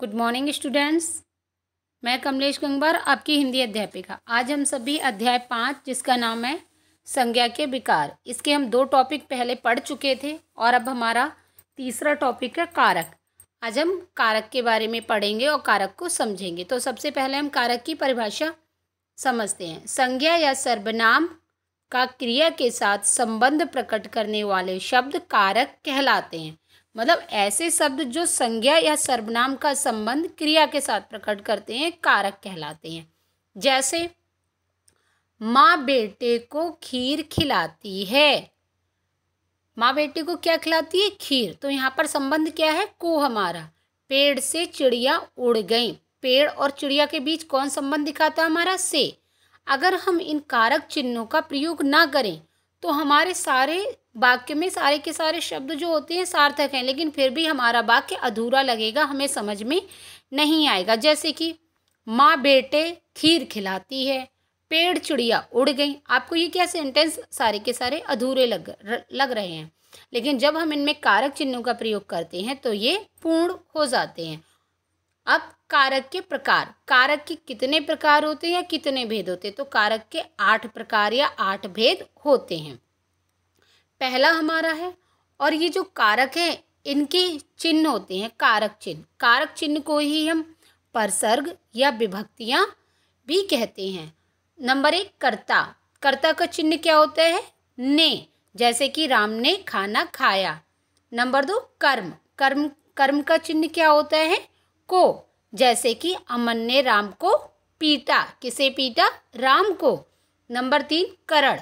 good morning students मैं कमलेश गंगवार आपकी हिंदी अध्यापिका आज हम सभी अध्याय पाँच जिसका नाम है संज्ञा के विकार इसके हम दो टॉपिक पहले पढ़ चुके थे और अब हमारा तीसरा टॉपिक है कारक आज हम कारक के बारे में पढ़ेंगे और कारक को समझेंगे तो सबसे पहले हम कारक की परिभाषा समझते हैं संज्ञा या सर्वनाम का क्रिया के साथ संबंध प्रकट करने वाले शब्द कारक कहलाते हैं मतलब ऐसे शब्द जो संज्ञा या सर्वनाम का संबंध क्रिया के साथ प्रकट करते हैं कारक कहलाते हैं जैसे माँ बेटे को खीर खिलाती है माँ बेटे को क्या खिलाती है खीर तो यहाँ पर संबंध क्या है को हमारा पेड़ से चिड़िया उड़ गई पेड़ और चिड़िया के बीच कौन संबंध दिखाता हमारा से अगर हम इन कारक चिन्हों का प्रयोग ना करें तो हमारे सारे वाक्य में सारे के सारे शब्द जो होते हैं सार्थक हैं लेकिन फिर भी हमारा वाक्य अधूरा लगेगा हमें समझ में नहीं आएगा जैसे कि माँ बेटे खीर खिलाती है पेड़ चिड़िया उड़ गई आपको ये क्या सेंटेंस सारे के सारे अधूरे लग लग रहे हैं लेकिन जब हम इनमें कारक चिन्हों का प्रयोग करते हैं तो ये पूर्ण हो जाते हैं अब कारक के प्रकार कारक के कितने प्रकार होते हैं कितने भेद होते हैं तो कारक के आठ प्रकार या आठ भेद होते हैं पहला हमारा है और ये जो कारक है इनके चिन्ह होते हैं कारक चिन्ह कारक चिन्ह को ही हम परसर्ग या विभक्तियाँ भी कहते हैं नंबर एक कर्ता कर्ता का चिन्ह क्या होता है ने जैसे कि राम ने खाना खाया नंबर दो कर्म कर्म कर्म का चिन्ह क्या होता है को जैसे कि अमन ने राम को पीटा किसे पीटा राम को नंबर तीन करड़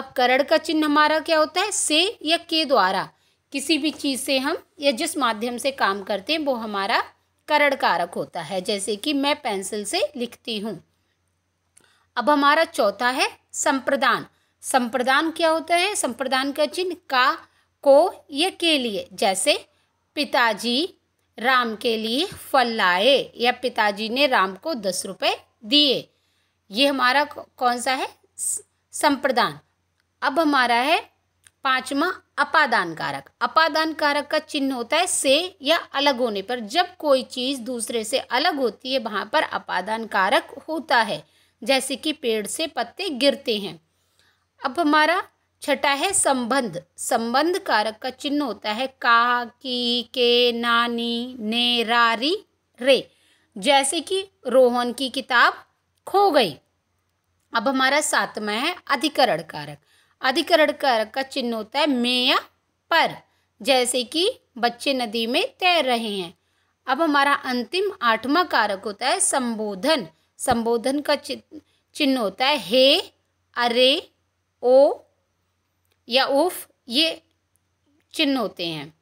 अब करड़ का चिन्ह हमारा क्या होता है से या के द्वारा किसी भी चीज़ से हम या जिस माध्यम से काम करते हैं वो हमारा करड़ कारक होता है जैसे कि मैं पेंसिल से लिखती हूँ अब हमारा चौथा है संप्रदान संप्रदान क्या होता है संप्रदान का चिन्ह का को या के लिए जैसे पिताजी राम के लिए फल लाए या पिताजी ने राम को दस रुपये दिए ये हमारा कौन सा है संप्रदान अब हमारा है पांचवा अपादान कारक अपादान कारक का चिन्ह होता है से या अलग होने पर जब कोई चीज़ दूसरे से अलग होती है वहाँ पर अपादान कारक होता है जैसे कि पेड़ से पत्ते गिरते हैं अब हमारा छठा है संबंध संबंध कारक का चिन्ह होता है का की के नानी ने रारी रे जैसे कि रोहन की किताब खो गई अब हमारा सातवा है अधिकरण कारक अधिकरण कारक का चिन्ह होता है मे या पर जैसे कि बच्चे नदी में तैर रहे हैं अब हमारा अंतिम आठवां कारक होता है संबोधन संबोधन का चिन्ह होता है हे अरे ओ या उफ ये चिन्ह होते हैं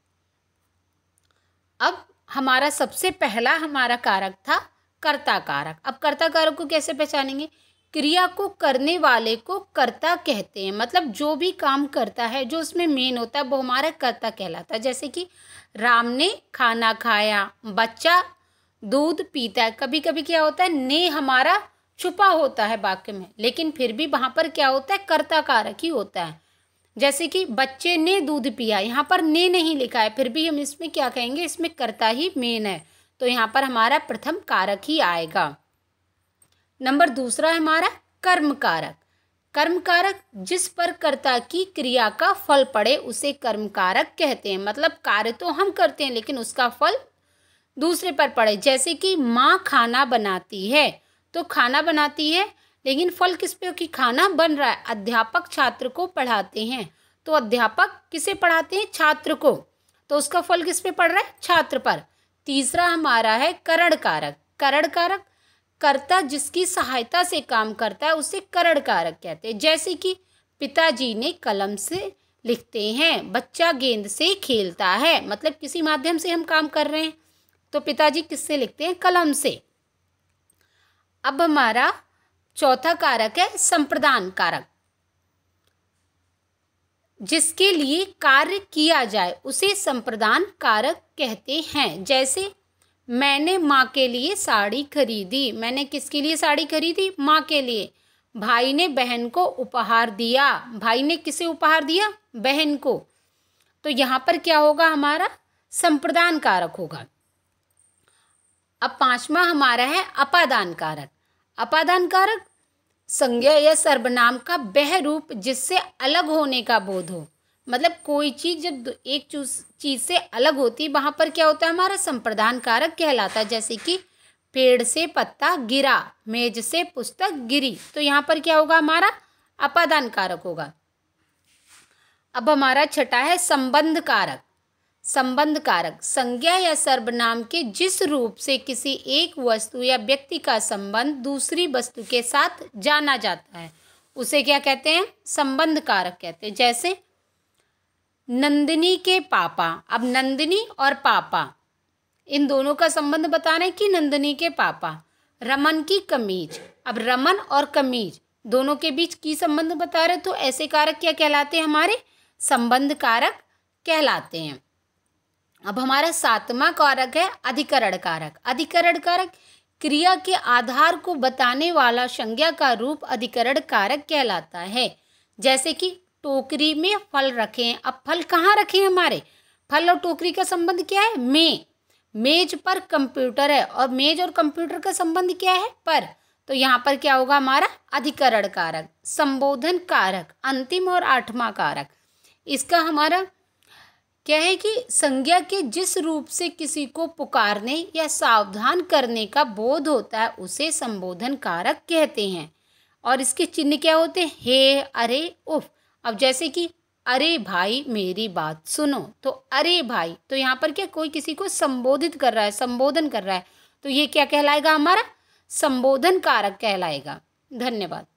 अब हमारा सबसे पहला हमारा कारक था कर्ता कारक अब कर्ता कारक को कैसे पहचानेंगे क्रिया को करने वाले को कर्ता कहते हैं मतलब जो भी काम करता है जो उसमें मेन होता है वो हमारा कर्ता कहलाता है जैसे कि राम ने खाना खाया बच्चा दूध पीता है कभी कभी क्या होता है ने हमारा छुपा होता है वाक्य में लेकिन फिर भी वहाँ पर क्या होता है कर्ता कारक ही होता है जैसे कि बच्चे ने दूध पिया यहाँ पर ने नहीं लिखा है फिर भी हम इसमें क्या कहेंगे इसमें कर्ता ही मेन है तो यहाँ पर हमारा प्रथम कारक ही आएगा नंबर दूसरा है हमारा कर्म कारक कर्म कारक जिस पर कर्ता की क्रिया का फल पड़े उसे कर्म कारक कहते हैं मतलब कार्य तो हम करते हैं लेकिन उसका फल दूसरे पर पड़े जैसे कि माँ खाना बनाती है तो खाना बनाती है लेकिन फल किस पे कि खाना बन रहा है अध्यापक छात्र को पढ़ाते हैं तो अध्यापक किसे पढ़ाते हैं छात्र को तो उसका फल किस पे पड़ रहा है छात्र पर तीसरा हमारा है करण कारक करण कारक कर्ता जिसकी सहायता से काम करता है उसे करण कारक कहते हैं जैसे कि पिताजी ने कलम से लिखते हैं बच्चा गेंद से खेलता है मतलब किसी माध्यम से हम काम कर रहे हैं तो पिताजी किससे लिखते हैं कलम से अब हमारा चौथा कारक है संप्रदान कारक जिसके लिए कार्य किया जाए उसे संप्रदान कारक कहते हैं जैसे मैंने माँ के लिए साड़ी खरीदी मैंने किसके लिए साड़ी खरीदी माँ के लिए भाई ने बहन को उपहार दिया भाई ने किसे उपहार दिया बहन को तो यहाँ पर क्या होगा हमारा संप्रदान कारक होगा अब पांचवा हमारा है अपादान कारक अपादान कारक संज्ञा या सर्वनाम का वह रूप जिससे अलग होने का बोध हो मतलब कोई चीज़ जब एक चीज़ से अलग होती वहां पर क्या होता है हमारा संप्रदान कारक कहलाता है जैसे कि पेड़ से पत्ता गिरा मेज से पुस्तक गिरी तो यहाँ पर क्या होगा हमारा अपादान कारक होगा अब हमारा छठा है संबंध कारक संबंध कारक संज्ञा या सर्वनाम के जिस रूप से किसी एक वस्तु या व्यक्ति का संबंध दूसरी वस्तु के साथ जाना जाता है उसे क्या कहते हैं संबंध कारक कहते हैं जैसे नंदिनी के पापा अब नंदिनी और पापा इन दोनों का संबंध बता रहे हैं कि नंदिनी के पापा रमन की कमीज अब रमन और कमीज दोनों के बीच की संबंध बता रहे तो ऐसे कारक क्या कहलाते हैं हमारे संबंध कारक कहलाते हैं अब हमारा सातवां कारक है अधिकरण कारक अधिकरण कारक क्रिया के आधार को बताने वाला संज्ञा का रूप अधिकरण कारक कहलाता है जैसे कि टोकरी में फल रखें अब फल कहाँ रखें हमारे फल और टोकरी का संबंध क्या है में मेज पर कंप्यूटर है और मेज और कंप्यूटर का संबंध क्या है पर तो यहाँ पर क्या होगा हमारा अधिकरण कारक संबोधन कारक अंतिम और आठवां कारक इसका हमारा क्या है कि संज्ञा के जिस रूप से किसी को पुकारने या सावधान करने का बोध होता है उसे संबोधन कारक कहते हैं और इसके चिन्ह क्या होते हैं हे अरे उफ अब जैसे कि अरे भाई मेरी बात सुनो तो अरे भाई तो यहाँ पर क्या कोई किसी को संबोधित कर रहा है संबोधन कर रहा है तो ये क्या कहलाएगा हमारा संबोधन कारक कहलाएगा धन्यवाद